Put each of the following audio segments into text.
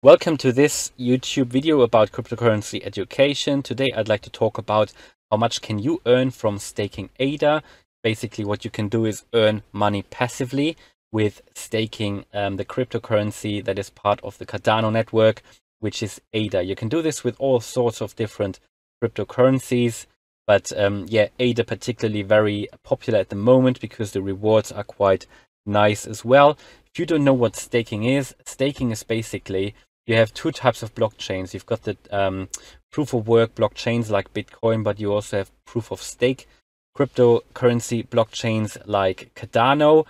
Welcome to this YouTube video about cryptocurrency education. Today I'd like to talk about how much can you earn from staking ADA. Basically what you can do is earn money passively with staking um, the cryptocurrency that is part of the Cardano network, which is ADA. You can do this with all sorts of different cryptocurrencies. But um, yeah, ADA particularly very popular at the moment because the rewards are quite nice as well. If you don't know what staking is, staking is basically you have two types of blockchains. You've got the um, proof of work blockchains like Bitcoin, but you also have proof of stake cryptocurrency blockchains like Cardano.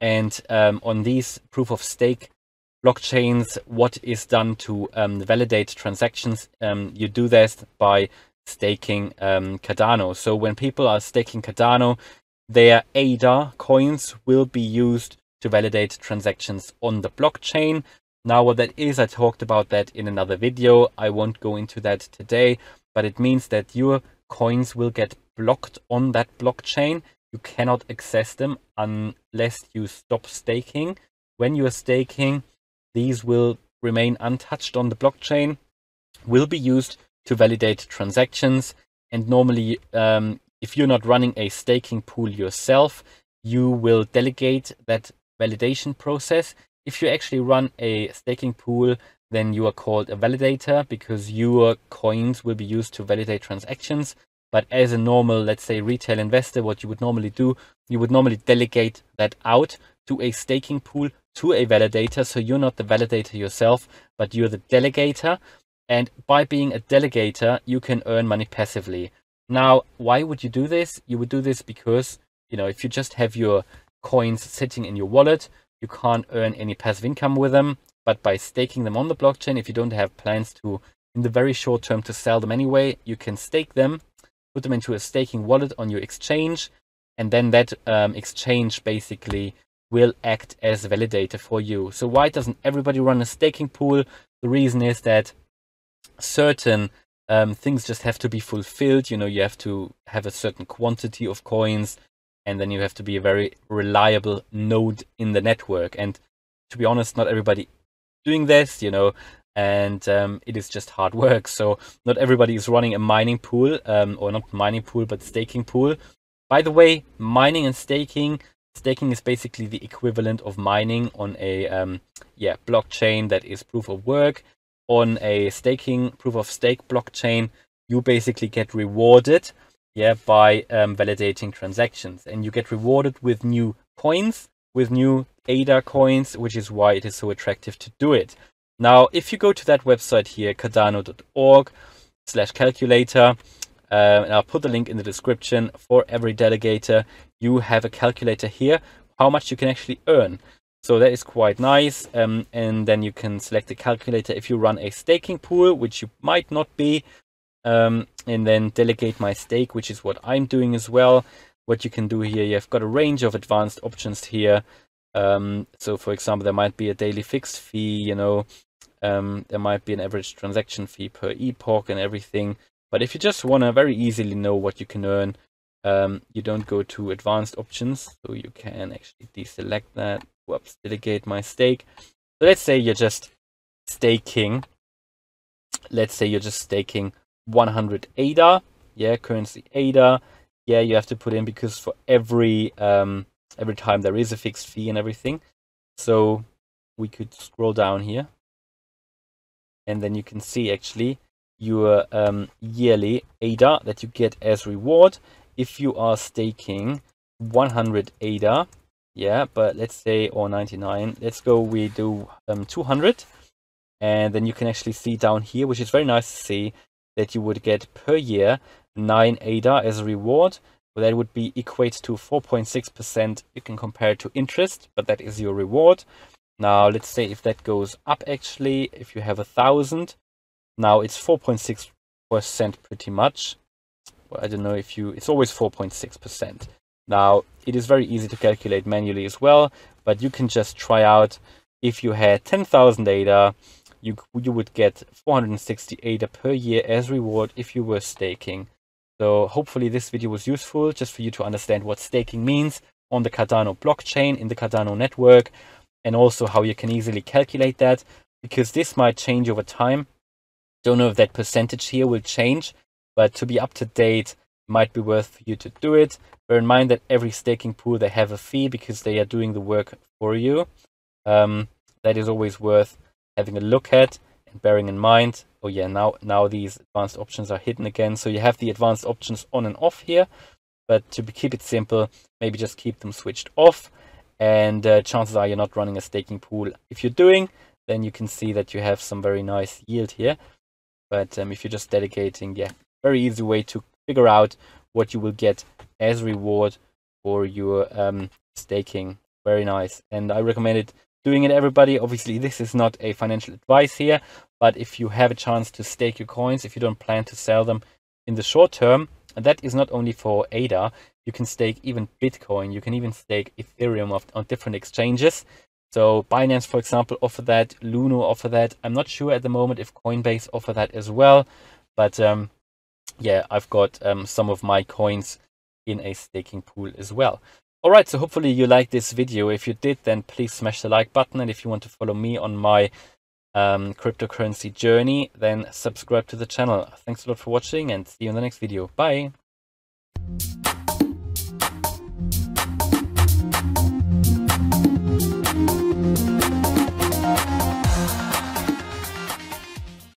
And um, on these proof of stake blockchains, what is done to um, validate transactions? Um, you do this by staking um, Cardano. So when people are staking Cardano, their ADA coins will be used to validate transactions on the blockchain. Now what that is, I talked about that in another video. I won't go into that today, but it means that your coins will get blocked on that blockchain. You cannot access them unless you stop staking. When you are staking, these will remain untouched on the blockchain, will be used to validate transactions. And normally, um, if you're not running a staking pool yourself, you will delegate that validation process if you actually run a staking pool, then you are called a validator because your coins will be used to validate transactions. But as a normal, let's say, retail investor, what you would normally do, you would normally delegate that out to a staking pool to a validator. So you're not the validator yourself, but you're the delegator. And by being a delegator, you can earn money passively. Now, why would you do this? You would do this because, you know, if you just have your coins sitting in your wallet, you can't earn any passive income with them. But by staking them on the blockchain, if you don't have plans to, in the very short term, to sell them anyway, you can stake them, put them into a staking wallet on your exchange, and then that um, exchange basically will act as a validator for you. So why doesn't everybody run a staking pool? The reason is that certain um, things just have to be fulfilled. You know, you have to have a certain quantity of coins and then you have to be a very reliable node in the network. And to be honest, not everybody doing this, you know, and um, it is just hard work. So not everybody is running a mining pool, um, or not mining pool, but staking pool. By the way, mining and staking, staking is basically the equivalent of mining on a um, yeah blockchain that is proof of work. On a staking proof of stake blockchain, you basically get rewarded yeah, by um, validating transactions. And you get rewarded with new coins, with new ADA coins, which is why it is so attractive to do it. Now, if you go to that website here, cardano.org slash calculator, um, and I'll put the link in the description for every delegator, you have a calculator here, how much you can actually earn. So that is quite nice. Um, and then you can select the calculator if you run a staking pool, which you might not be um, and then delegate my stake, which is what I'm doing as well. What you can do here, you've got a range of advanced options here. Um, so for example, there might be a daily fixed fee, you know, um, there might be an average transaction fee per epoch and everything. But if you just want to very easily know what you can earn, um, you don't go to advanced options. So you can actually deselect that, whoops, delegate my stake. So let's say you're just staking. Let's say you're just staking 100 ADA, yeah, currency ADA, yeah, you have to put in because for every um, every time there is a fixed fee and everything. So we could scroll down here, and then you can see actually your um, yearly ADA that you get as reward if you are staking 100 ADA. Yeah, but let's say or 99. Let's go. We do um, 200, and then you can actually see down here, which is very nice to see that you would get per year 9 ADA as a reward. Well, that would be equates to 4.6%. You can compare it to interest, but that is your reward. Now, let's say if that goes up actually, if you have a thousand, now it's 4.6% pretty much. Well, I don't know if you, it's always 4.6%. Now, it is very easy to calculate manually as well, but you can just try out if you had 10,000 ADA, you you would get 468 per year as reward if you were staking. So hopefully this video was useful just for you to understand what staking means on the Cardano blockchain, in the Cardano network, and also how you can easily calculate that because this might change over time. Don't know if that percentage here will change, but to be up to date might be worth for you to do it. Bear in mind that every staking pool, they have a fee because they are doing the work for you. Um, that is always worth having a look at and bearing in mind, oh yeah, now, now these advanced options are hidden again. So you have the advanced options on and off here, but to keep it simple, maybe just keep them switched off and uh, chances are you're not running a staking pool. If you're doing, then you can see that you have some very nice yield here. But um, if you're just dedicating, yeah, very easy way to figure out what you will get as reward for your um, staking. Very nice. And I recommend it doing it, everybody. Obviously, this is not a financial advice here, but if you have a chance to stake your coins, if you don't plan to sell them in the short term, and that is not only for ADA, you can stake even Bitcoin, you can even stake Ethereum on different exchanges. So Binance, for example, offer that, Luno offer that. I'm not sure at the moment if Coinbase offer that as well, but um, yeah, I've got um, some of my coins in a staking pool as well. Alright, so hopefully you liked this video. If you did, then please smash the like button. And if you want to follow me on my um, cryptocurrency journey, then subscribe to the channel. Thanks a lot for watching and see you in the next video. Bye!